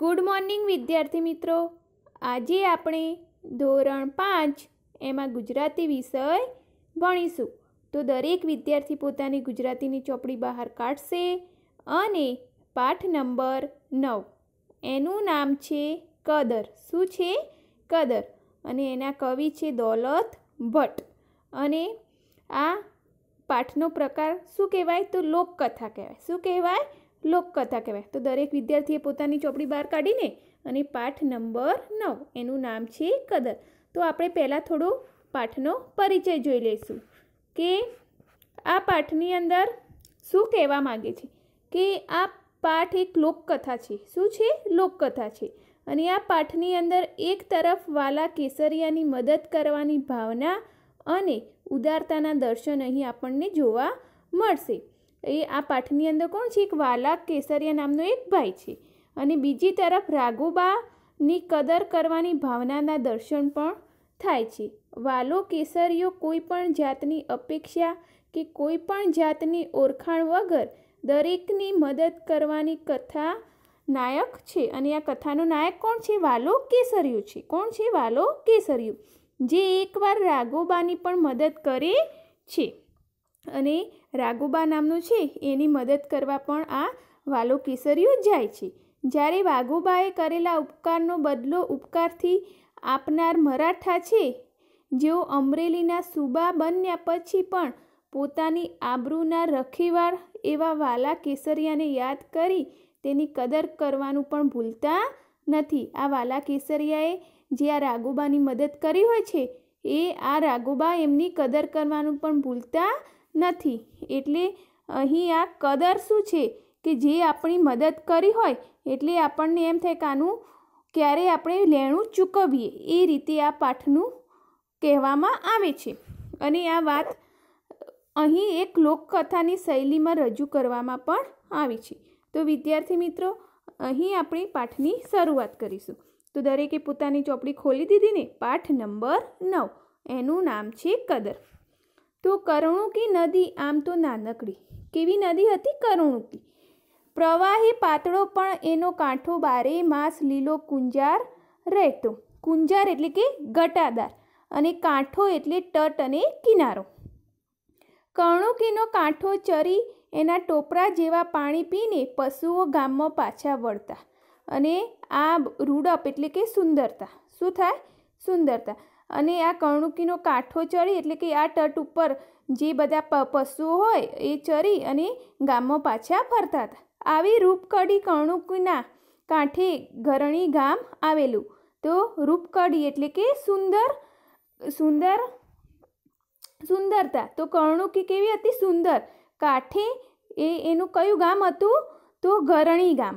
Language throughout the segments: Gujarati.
ગુડ મોર્નિંગ વિદ્યાર્થી મિત્રો આજે આપણે ધોરણ પાંચ એમાં ગુજરાતી વિષય ભણીશું તો દરેક વિદ્યાર્થી પોતાની ગુજરાતીની ચોપડી બહાર કાઢશે અને પાઠ નંબર નવ એનું નામ છે કદર શું છે કદર અને એના કવિ છે દોલત ભટ્ટ અને આ પાઠનો પ્રકાર શું કહેવાય તો લોકકથા કહેવાય શું કહેવાય લોકકથા કહેવાય તો દરેક વિદ્યાર્થીએ પોતાની ચોપડી બહાર કાઢીને અને પાઠ નંબર નવ એનું નામ છે કદર તો આપણે પહેલાં થોડો પાઠનો પરિચય જોઈ લઈશું કે આ પાઠની અંદર શું કહેવા માગે છે કે આ પાઠ એક લોકકથા છે શું છે લોકકથા છે અને આ પાઠની અંદર એક તરફ વાલા કેસરિયાની મદદ કરવાની ભાવના અને ઉદારતાના દર્શન અહીં આપણને જોવા મળશે એ આ પાઠની અંદર કોણ છે એક વાલા કેસરિયા નામનો એક ભાઈ છે અને બીજી તરફ રાઘુબાની કદર કરવાની ભાવનાના દર્શન પણ થાય છે વાલો કેસરીઓ કોઈ પણ જાતની અપેક્ષા કે કોઈ પણ જાતની ઓળખાણ વગર દરેકની મદદ કરવાની કથા નાયક છે અને આ કથાનો નાયક કોણ છે વાલો કેસરિયું છે કોણ છે વાલો કેસરિયું જે એકવાર રાઘોબાની પણ મદદ કરે છે અને રાગુબા નામનું છે એની મદદ કરવા પણ આ વાલો કેસરીઓ જાય છે જ્યારે વાઘુબાએ કરેલા ઉપકારનો બદલો ઉપકારથી આપનાર મરાઠા છે જેઓ અમરેલીના સૂબા બન્યા પછી પણ પોતાની આબરૂના રખીવાળ એવા વાલા કેસરિયાને યાદ કરી તેની કદર કરવાનું પણ ભૂલતા નથી આ વાલા કેસરિયાએ જે આ રાઘુબાની મદદ કરી હોય છે એ આ રાઘુબા એમની કદર કરવાનું પણ ભૂલતા નથી એટલે અહીં આ કદર શું છે કે જે આપણી મદદ કરી હોય એટલે આપણને એમ થાય કે આનું ક્યારે આપણે લેણું ચૂકવીએ એ રીતે આ પાઠનું કહેવામાં આવે છે અને આ વાત અહીં એક લોકકથાની શૈલીમાં રજૂ કરવામાં પણ આવી છે તો વિદ્યાર્થી મિત્રો અહીં આપણી પાઠની શરૂઆત કરીશું તો દરેકે પોતાની ચોપડી ખોલી દીધી ને પાઠ નંબર નવ એનું નામ છે કદર તો કરુણુકી નદી આમ તો નાનકડી કેવી નદી હતી કરુણુકી પ્રવાહી પાતળો પણ એનો કાંઠો બારે માસ લીલો કુંજાર રહેતો કુંજાર એટલે કે ગટાદાર અને કાંઠો એટલે તટ અને કિનારો કણુકીનો કાંઠો ચરી એના ટોપરા જેવા પાણી પીને પશુઓ ગામમાં પાછા વળતા અને આ રૂડપ એટલે કે સુંદરતા શું થાય સુંદરતા અને આ કર્ણુકીનો કાંઠો ચડી એટલે કે આ તટ ઉપર જે બધા પશુઓ હોય એ ચરી અને ગામમાં પાછા ફરતા હતા આવી રૂપકડી કર્ણુકીના કાંઠે ઘરણી ગામ આવેલું તો રૂપકડી એટલે કે સુંદર સુંદર સુંદરતા તો કર્ણુકી કેવી હતી સુંદર કાંઠે એ એનું કયું ગામ હતું તો ઘરણી ગામ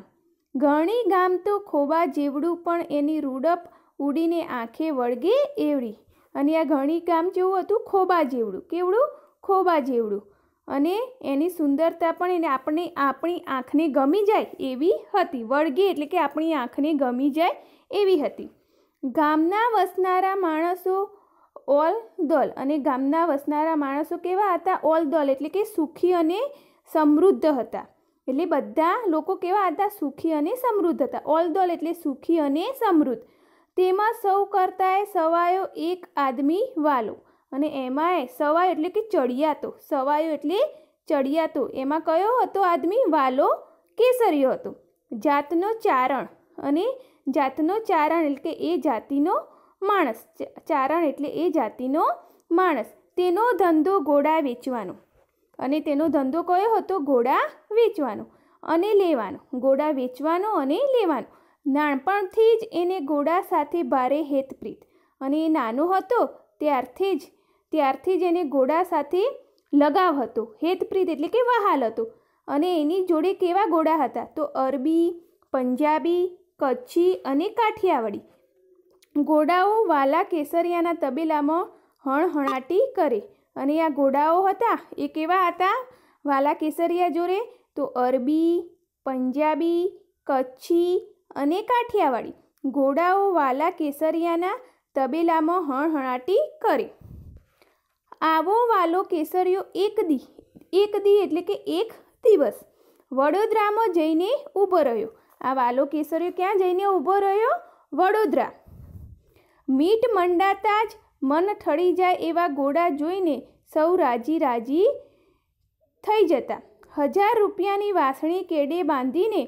ઘરણી ગામ તો ખોબા જેવડું પણ એની રૂડપ ઉડીને આંખે વળગે એવડી અને આ ઘણી કામ જેવું હતું ખોબા જેવડું કેવડું ખોબા જેવડું અને એની સુંદરતા પણ એને આપણે આપણી આંખને ગમી જાય એવી હતી વળગે એટલે કે આપણી આંખને ગમી જાય એવી હતી ગામના વસનારા માણસો ઓલ દોલ અને ગામના વસનારા માણસો કેવા હતા ઓલ દોલ એટલે કે સુખી અને સમૃદ્ધ હતા એટલે બધા લોકો કેવા હતા સુખી અને સમૃદ્ધ હતા ઓલ દોલ એટલે સુખી અને સમૃદ્ધ તેમાં સૌ કરતાંય સવાયો એક આદમી વાલો અને એમાંય સવાયો એટલે કે ચડિયાતો સવાયો એટલે ચડિયાતો એમાં કયો હતો આદમી વાલો કેસરીયો હતો જાતનો ચારણ અને જાતનો ચારણ એટલે કે એ જાતિનો માણસ ચારણ એટલે એ જાતિનો માણસ તેનો ધંધો ઘોડા વેચવાનો અને તેનો ધંધો કયો હતો ઘોડા વેચવાનો અને લેવાનો ઘોડા વેચવાનો અને લેવાનો નાનપણથી જ એને ઘોડા સાથે ભારે હેતપ્રીત અને એ નાનો હતો ત્યારથી જ ત્યારથી જ એને ઘોડા સાથે લગાવ હતો હેતપ્રીત એટલે કે વહાલ હતો અને એની જોડે કેવા ઘોડા હતા તો અરબી પંજાબી કચ્છી અને કાઠિયાવાડી ઘોડાઓ વાલા કેસરિયાના તબેલામાં હણહણાટી કરે અને આ ઘોડાઓ હતા એ કેવા હતા વાલા કેસરિયા જોડે તો અરબી પંજાબી કચ્છી અને કાઠિયાવાડી ઘોડાઓ વાલા કેસરિયાના તબેલામાં હણહણાટી કરી આવો વાલો કેસરિયો એક દી એક દી એટલે કે એક દિવસ વડોદરામાં જઈને ઊભો રહ્યો આ વાલો કેસરિયો ક્યાં જઈને ઊભો રહ્યો વડોદરા મીટ મંડાતા જ મન ઠળી જાય એવા ઘોડા જોઈને સૌ રાજી રાજી થઈ જતા હજાર રૂપિયાની વાસણી કેડે બાંધીને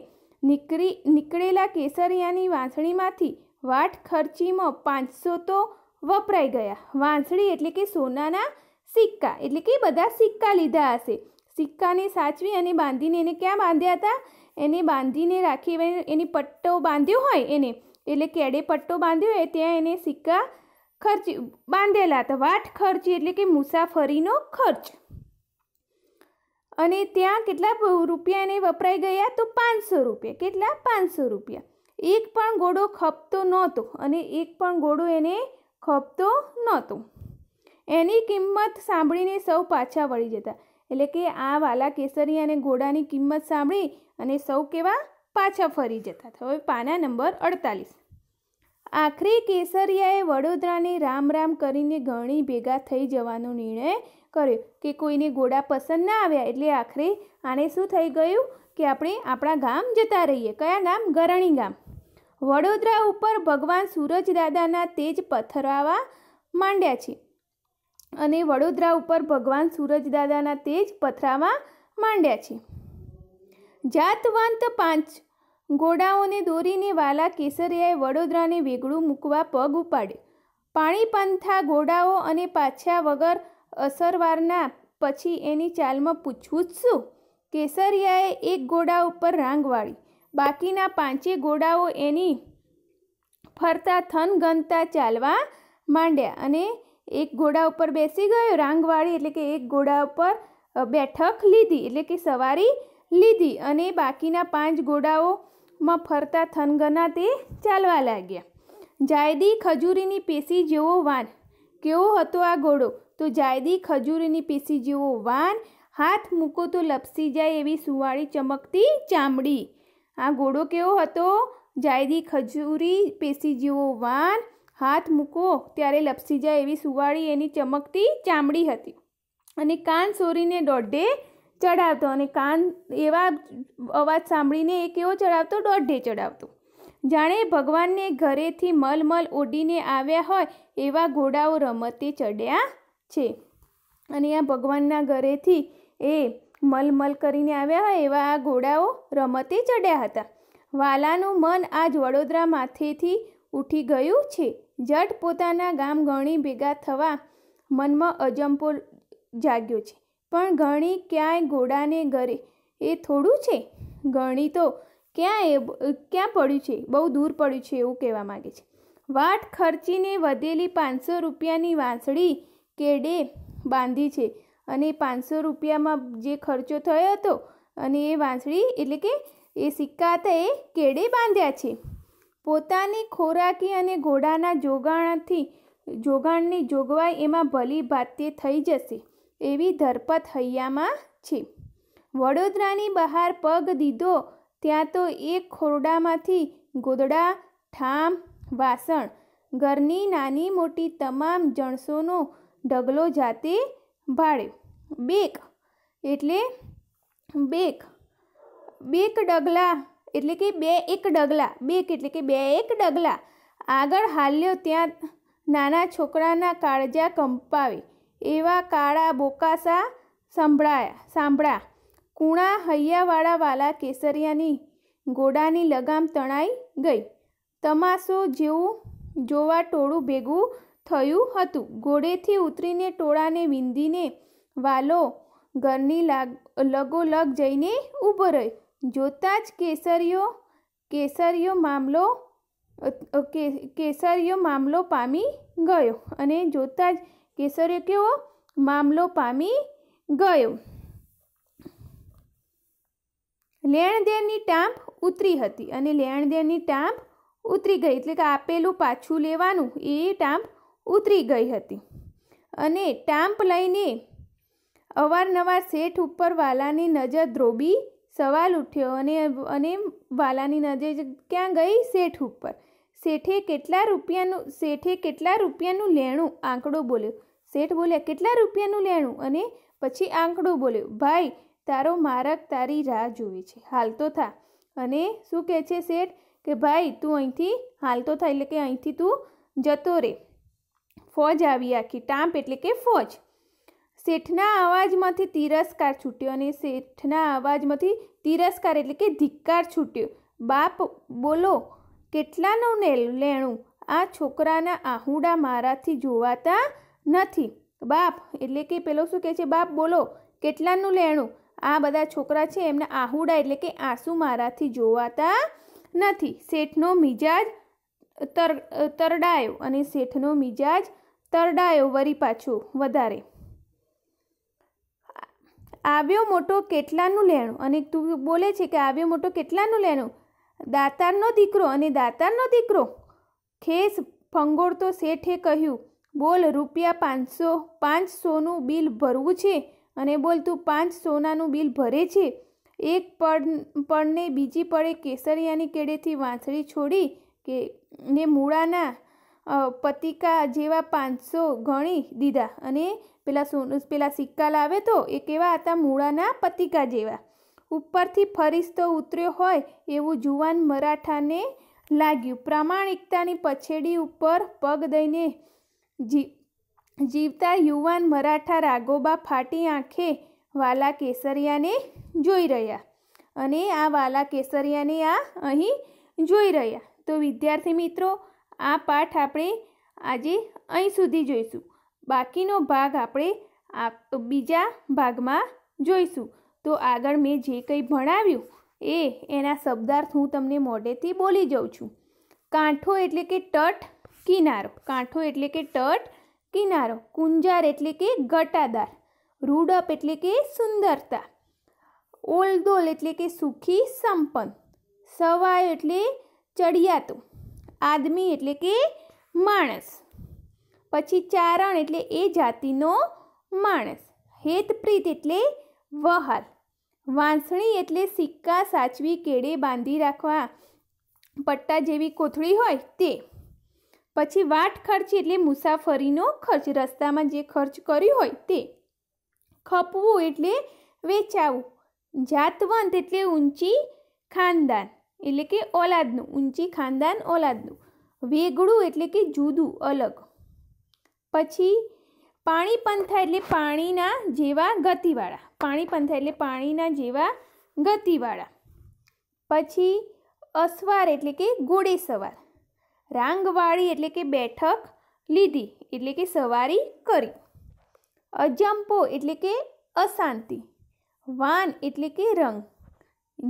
નીકળી નીકળેલા કેસરિયાની વાંસળીમાંથી વાટ ખર્ચીમાં પાંચસો તો વપરાઈ ગયા વાંસળી એટલે કે સોનાના સિક્કા એટલે કે બધા સિક્કા લીધા હશે સિક્કાને સાચવી અને બાંધીને એને ક્યાં બાંધ્યા હતા એને બાંધીને રાખી એની પટ્ટો બાંધ્યો હોય એને એટલે કેડે પટ્ટો બાંધ્યો હોય ત્યાં એને સિક્કા ખર્ચી બાંધેલા હતા વાટ ખર્ચી એટલે કે મુસાફરીનો ખર્ચ અને ત્યાં કેટલા રૂપિયા એને વપરાઈ ગયા તો પાંચસો રૂપિયા કેટલા પાંચસો રૂપિયા એક પણ ગોળો ખપતો નહોતો અને એક પણ ગોળો એને ખપતો નહોતો એની કિંમત સાંભળીને સૌ પાછા વળી જતા એટલે કે આ વાલા કેસરી અને ઘોડાની કિંમત સાંભળી અને સૌ કેવા પાછા ફરી જતા હવે પાના નંબર અડતાલીસ આખરી કેસરિયાએ વડોદરાને રામ રામ કરીને ઘણી ભેગા થઈ જવાનો નિર્ણય કર્યો કે કોઈને ઘોડા પસંદ ના આવ્યા એટલે આખરે આને શું થઈ ગયું કે આપણે આપણા ગામ જતા રહીએ કયા ગામ ગરણી ગામ વડોદરા ઉપર ભગવાન સૂરજદાદાના તેજ પથરાવા માંડ્યા છે અને વડોદરા ઉપર ભગવાન સૂરજદાદાના તેજ પથરાવા માંડ્યા છે જાતવંત પાંચ ઘોડાઓને દોરીને વાલા કેસરિયાએ વડોદરાને વેગળું મૂકવા પગ ઉપાડ્યો પાણી પંથા ઘોડાઓ અને પાછા વગર અસરવારના પછી એની ચાલમાં પૂછવું જ શું કેસરિયાએ એક ગોડા ઉપર રાંગ વાળી બાકીના પાંચે ગોડાઓ એની ફરતા થન ગનતા ચાલવા માંડ્યા અને એક ઘોડા ઉપર બેસી ગયો રાંગવાળી એટલે કે એક ગોડા ઉપર બેઠક લીધી એટલે કે સવારી લીધી અને બાકીના પાંચ ગોડાઓ માં ફરતા થનગના તે ચાલવા લાગ્યા જાયદી ખજૂરીની પેશી જેવો વાન કેવો હતો આ ઘોડો તો જાયદી ખજૂરીની પેશી જેવો વાન હાથ મૂકો તો લપસી જાય એવી સુવાળી ચમકતી ચામડી આ ઘોડો કેવો હતો જાયદી ખજૂરી પેશી જેવો વાન હાથ મૂકો ત્યારે લપસી જાય એવી સુવાળી એની ચમકતી ચામડી હતી અને કાન સોરીને દોઢે ચડાવતો અને કાન એવા અવાજ સાંભળીને એ કેવો ચડાવતો દોઢે ચડાવતો જાણે ભગવાનને ઘરેથી મલમલ ઓઢીને આવ્યા હોય એવા ઘોડાઓ રમતે ચડ્યા છે અને આ ભગવાનના ઘરેથી એ મલમલ કરીને આવ્યા હોય એવા આ ઘોડાઓ રમતે ચડ્યા હતા વાલાનું મન આજ વડોદરા માથેથી ઉઠી ગયું છે જટ પોતાના ગામ ગણી ભેગા થવા મનમાં અજંપો જાગ્યો છે પણ ઘણી ક્યાંય ઘોડાને ઘરે એ થોડું છે ઘણી તો ક્યાં એ ક્યાં પડ્યું છે બહુ દૂર પડ્યું છે એવું કહેવા માગે છે વાટ ખર્ચીને વધેલી પાંચસો રૂપિયાની વાંસળી કેડે બાંધી છે અને પાંચસો રૂપિયામાં જે ખર્ચો થયો હતો અને એ વાંસળી એટલે કે એ સિક્કા હતા એ કેડે બાંધ્યા છે પોતાની ખોરાકી અને ઘોડાના જોગાણથી જોગાણની જોગવાઈ એમાં ભલી ભાતે થઈ જશે એવી ધરપત હૈયામાં છે વડોદરાની બહાર પગ દીધો ત્યાં તો એક ખોરડામાંથી ગોદડા ઠામ વાસણ ઘરની નાની મોટી તમામ જણસોનો ઢગલો જાતે ભાળે બેક એટલે બેક બેક ડગલા એટલે કે બે એક ડગલા બેક એટલે કે બે એક ડગલા આગળ હાલ્યો ત્યાં નાના છોકરાના કાળજા કંપાવે એવા કાળા બોકાસા સંભળાયા સાંભળ્યા કુણા હૈયાવાળા વાલા કેસરિયાની ઘોડાની લગામ તણાઈ ગઈ તમાશો જેવું જોવા ટોળું ભેગું થયું હતું ઘોડેથી ઉતરીને ટોળાને વિંધીને વાલો ઘરની લાગ લગોલગ જઈને ઊભો રહ્યો જોતાં જ કેસરીઓ કેસરીઓ મામલો કેસરીઓ મામલો પામી ગયો અને જોતાં જ કેસરીયો કેવો મામલો પામી ગયો લેણદેણની ટાંપ ઉતરી હતી અને લેણદેણની ટાંપ ઉતરી ગઈ એટલે કે આપેલું પાછું લેવાનું એ ટાંપ ઉતરી ગઈ હતી અને ટાંપ લઈને અવારનવાર શેઠ ઉપર વાલાની નજર ધ્રોબી સવાલ ઉઠ્યો અને અને વાલાની નજર ક્યાં ગઈ શેઠ ઉપર શેઠે કેટલા રૂપિયાનું શેઠે કેટલા રૂપિયાનું લેણું આંકડો બોલ્યો શેઠ બોલ્યા કેટલા રૂપિયાનું લેણું અને પછી આંકડો બોલ્યો ભાઈ તારો મારક તારી રાહ જોવે છે હાલ તો થા અને શું કહે છે શેઠ કે ભાઈ તું અહીંથી હાલતો થાય એટલે કે અહીંથી તું જતો રે ફોજ આવી આખી ટાંપ એટલે કે ફોજ શેઠના અવાજમાંથી તિરસ્કાર છૂટ્યો અને શેઠના અવાજમાંથી તિરસ્કાર એટલે કે ધિક્કાર છૂટ્યો બાપ બોલો કેટલાનું લેણું આ છોકરાના આહુડા મારાથી જોવાતા નથી બાપ એટલે કે પેલો શું કહે છે બાપ બોલો કેટલાનું લેણું આ બધા છોકરા છે એમને આહુડા એટલે કે આંસુ મારાથી જોવાતા નથી શેઠનો મિજાજ તર તરડાયો અને શેઠનો મિજાજ તરડાયો વરી પાછો વધારે આવ્યો મોટો કેટલાનું લેણું અને તું બોલે છે કે આવ્યો મોટો કેટલાનું લેણું દાતારનો દીકરો અને દાતારનો દીકરો ખેસ ફંગોળતો શેઠે કહ્યું બોલ રૂપિયા પાંચસો પાંચસોનું બિલ ભરવું છે અને બોલ તું પાંચ સોનાનું બિલ ભરે છે એક પડ પડને બીજી પડે કેસરિયાની કેડેથી વાંસળી છોડી કે ને મૂળાના પતિકા જેવા પાંચસો ગણી દીધા અને પેલા સોનું પેલા સિક્કા લાવે તો એ કેવા હતા મૂળાના પતિકા જેવા ઉપરથી ફરિસ્તો ઉતર્યો હોય એવું જુવાન મરાઠાને લાગ્યું પ્રામાણિકતાની પછેડી ઉપર પગ દઈને જી જીવતા યુવાન મરાઠા રાગોબા ફાટી આંખે વાલા કેસરિયાને જોઈ રહ્યા અને આ વાલા કેસરિયાને આ અહીં જોઈ રહ્યા તો વિદ્યાર્થી મિત્રો આ પાઠ આપણે આજે અહીં સુધી જોઈશું બાકીનો ભાગ આપણે બીજા ભાગમાં જોઈશું તો આગળ મેં જે કંઈ ભણાવ્યું એ એના શબ્દાર્થ હું તમને મોઢેથી બોલી જાઉં છું કાંઠો એટલે કે તટ કિનારો કાંઠો એટલે કે તટ કિનારો કુંજાર એટલે કે ઘટાદાર રૂડપ એટલે કે સુંદરતા ઓલદોલ એટલે કે સુખી સંપન્ન સવાય એટલે ચડિયાતું આદમી એટલે કે માણસ પછી ચારણ એટલે એ જાતિનો માણસ હેતપ્રીત એટલે વહાલ વાંસણી એટલે સિક્કા સાચવી કેળે બાંધી રાખવા પટ્ટા જેવી કોથળી હોય તે પછી વાટ ખર્ચ એટલે મુસાફરીનો ખર્ચ રસ્તામાં જે ખર્ચ કર્યો હોય તે ખપવું એટલે વેચાવું જાતવંત એટલે ઊંચી ખાનદાન એટલે કે ઓલાદનું ઊંચી ખાનદાન ઓલાદનું વેગળું એટલે કે જુદું અલગ પછી પાણી પંથા એટલે પાણીના જેવા ગતિવાળા પાણી પંથા એટલે પાણીના જેવા ગતિવાળા પછી અસવાર એટલે કે ઘોડેસવાર રાંગવાળી એટલે કે બેઠક લીધી એટલે કે સવારી કરી અજંપો એટલે કે અશાંતિ વાન એટલે કે રંગ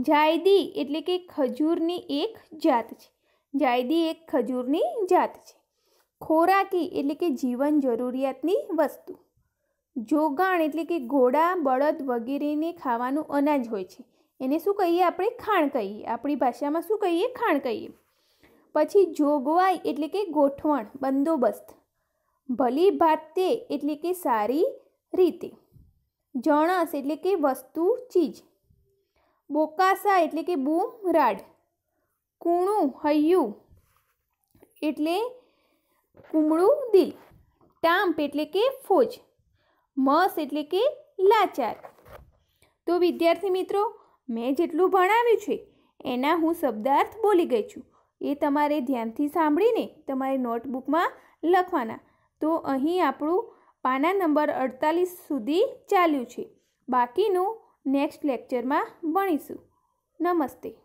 જાયદી એટલે કે ખજૂરની એક જાત છે જાયદી એક ખજૂરની જાત છે ખોરાકી એટલે કે જીવન જરૂરિયાતની વસ્તુ જોગાણ એટલે કે ઘોડા બળદ વગેરેને ખાવાનું અનાજ હોય છે એને શું કહીએ આપણે ખાણ કહીએ આપણી ભાષામાં શું કહીએ ખાણ કહીએ પછી જોગવાઈ એટલે કે ગોઠવણ બંદોબસ્ત ભલી ભાતે એટલે કે સારી રીતે જણસ એટલે કે વસ્તુ ચીજ બોકાસા એટલે કે બૂમરાડ કૂણું હૈયું એટલે કુમળું દિલ ટાંપ એટલે કે ફોજ મસ એટલે કે લાચાર તો વિદ્યાર્થી મિત્રો મેં જેટલું ભણાવ્યું છે એના હું શબ્દાર્થ બોલી ગઈ છું એ તમારે ધ્યાનથી સાંભળીને તમારે નોટબુકમાં લખવાના તો અહીં આપણું પાના નંબર અડતાલીસ સુધી ચાલ્યું છે બાકીનું નેક્સ્ટ લેક્ચરમાં ભણીશું નમસ્તે